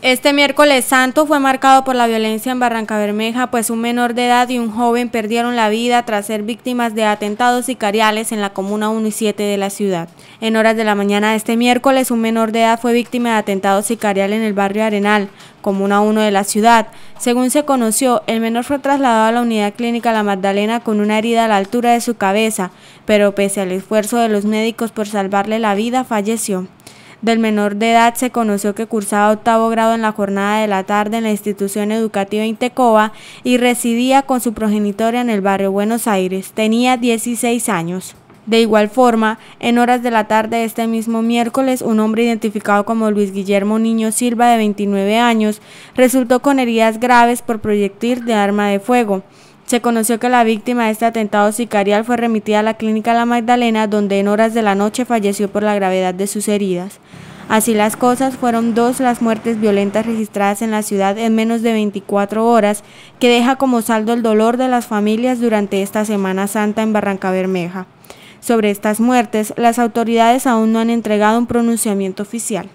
Este miércoles santo fue marcado por la violencia en Barranca Bermeja, pues un menor de edad y un joven perdieron la vida tras ser víctimas de atentados sicariales en la comuna 1 y 7 de la ciudad. En horas de la mañana de este miércoles, un menor de edad fue víctima de atentados sicarial en el barrio Arenal, comuna 1 de la ciudad. Según se conoció, el menor fue trasladado a la unidad clínica La Magdalena con una herida a la altura de su cabeza, pero pese al esfuerzo de los médicos por salvarle la vida, falleció del menor de edad se conoció que cursaba octavo grado en la jornada de la tarde en la institución educativa Intecoba y residía con su progenitoria en el barrio Buenos Aires. Tenía 16 años. De igual forma, en horas de la tarde de este mismo miércoles, un hombre identificado como Luis Guillermo Niño Silva, de 29 años, resultó con heridas graves por proyectil de arma de fuego se conoció que la víctima de este atentado sicarial fue remitida a la clínica La Magdalena, donde en horas de la noche falleció por la gravedad de sus heridas. Así las cosas, fueron dos las muertes violentas registradas en la ciudad en menos de 24 horas, que deja como saldo el dolor de las familias durante esta Semana Santa en Barranca Bermeja. Sobre estas muertes, las autoridades aún no han entregado un pronunciamiento oficial.